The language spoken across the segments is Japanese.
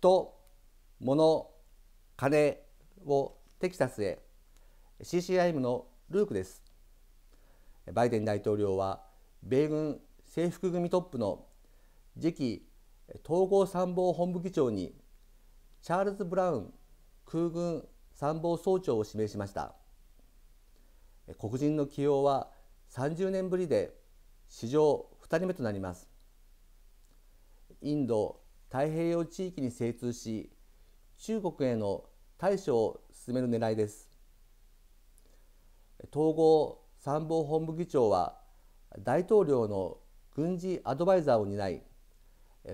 人物金をテキサスへ CCIM のルークですバイデン大統領は米軍制服組トップの次期統合参謀本部議長にチャールズ・ブラウン空軍参謀総長を指名しました黒人の起用は30年ぶりで史上2人目となりますインド太平洋地域に精通し中国への対処を進める狙いです統合参謀本部議長は大統領の軍事アドバイザーを担い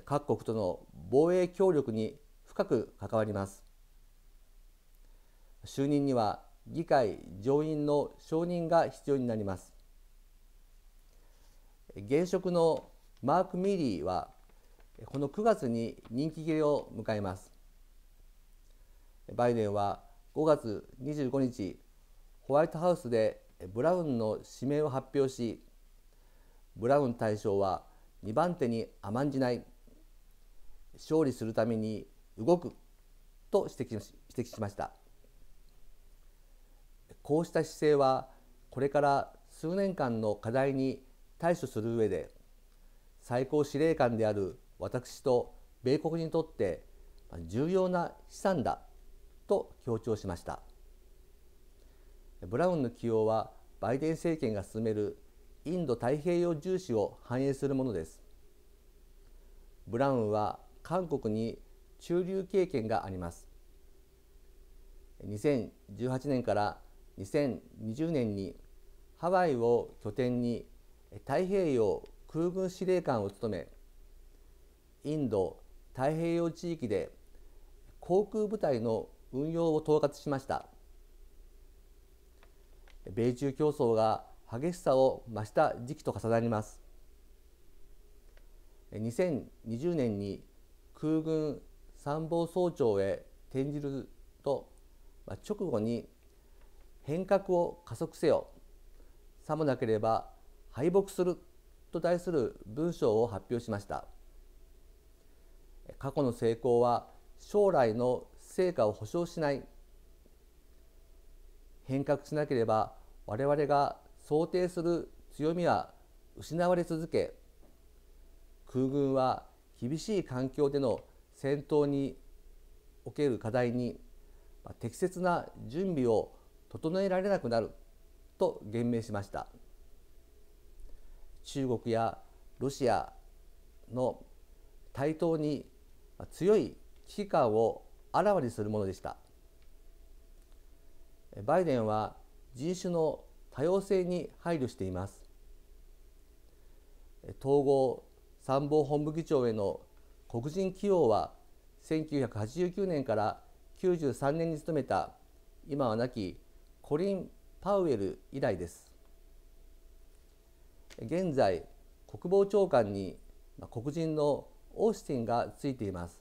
各国との防衛協力に深く関わります就任には議会上院の承認が必要になります現職のマーク・ミリーはこの9月に任期切れを迎えますバイデンは5月25日ホワイトハウスでブラウンの指名を発表しブラウン大将は2番手に甘んじない勝利するために動くと指摘し指摘しましたこうした姿勢はこれから数年間の課題に対処する上で最高司令官である私と米国にとって重要な資産だと強調しましたブラウンの起用はバイデン政権が進めるインド太平洋重視を反映するものですブラウンは韓国に駐留経験があります2018年から2020年にハワイを拠点に太平洋空軍司令官を務めインド太平洋地域で航空部隊の運用を統括しました米中競争が激しさを増した時期と重なります2020年に空軍参謀総長へ転じると直後に変革を加速せよさもなければ敗北すると題する文章を発表しました過去の成功は将来の成果を保証しない変革しなければ我々が想定する強みは失われ続け空軍は厳しい環境での戦闘における課題に適切な準備を整えられなくなると言明しました中国やロシアの対等に強い危機感をあらわにするものでしたバイデンは人種の多様性に配慮しています統合参謀本部議長への黒人起用は1989年から93年に勤めた今は亡きコリン・パウエル以来です現在国防長官に黒人のオースティンがついています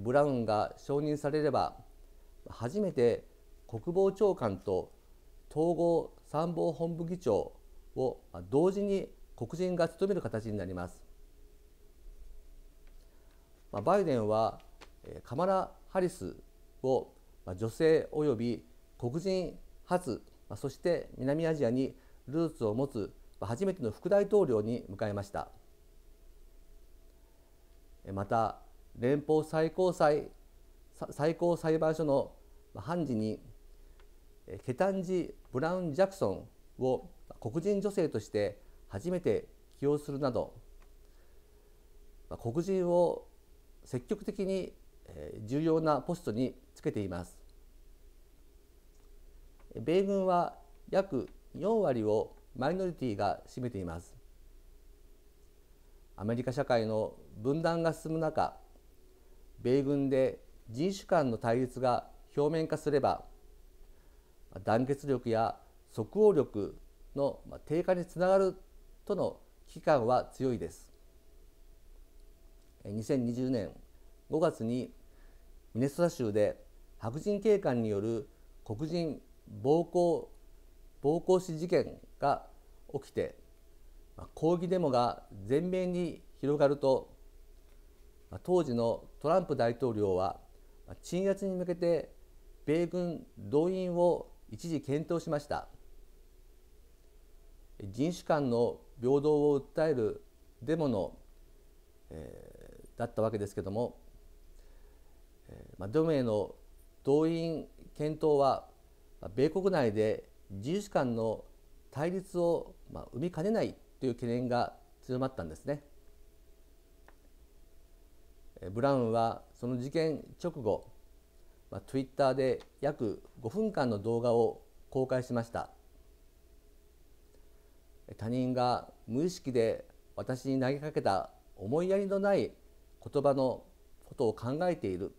ブラウンが承認されれば初めて国防長官と統合参謀本部議長を同時に黒人が務める形になりますバイデンはカマラ・ハリスを女性および黒人初そして南アジアにルーツを持つ初めての副大統領に迎えました。また連邦最高裁最高裁判所の判事にケタンジ・ブラウン・ジャクソンを黒人女性として初めて起用するなど黒人を積極的に重要なポストにつけています米軍は約4割をマイノリティが占めていますアメリカ社会の分断が進む中米軍で人種間の対立が表面化すれば団結力や即応力の低下につながるとの危機感は強いです2020年5月にミネソタ州で白人警官による黒人暴行暴行死事件が起きて抗議デモが全面に広がると当時のトランプ大統領は鎮圧に向けて米軍動員を一時検討しました人種間の平等を訴えるデモの、えー、だったわけですけども、えーまあ、への動員検討は米国内で人種間の対立を、まあ、生みかねないという懸念が強まったんですね。ブラウンはその事件直後、まあ、Twitter で約5分間の動画を公開しました他人が無意識で私に投げかけた思いやりのない言葉のことを考えている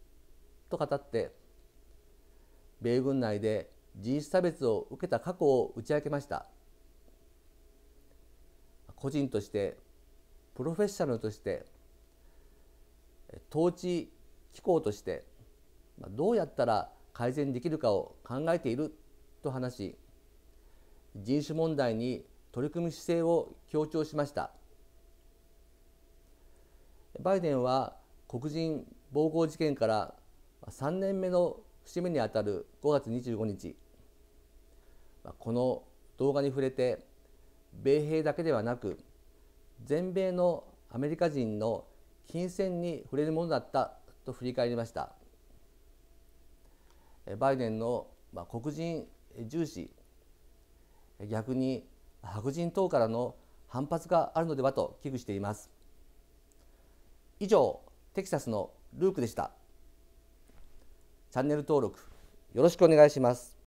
と語って米軍内で人種差別を受けた過去を打ち明けました個人としてプロフェッショナルとして統治機構としてどうやったら改善できるかを考えていると話し人種問題に取り組む姿勢を強調しましたバイデンは黒人暴行事件から3年目の節目にあたる5月25日この動画に触れて米兵だけではなく全米のアメリカ人の金銭に触れるものだったと振り返りましたバイデンの黒人重視逆に白人等からの反発があるのではと危惧しています以上テキサスのルークでしたチャンネル登録よろしくお願いします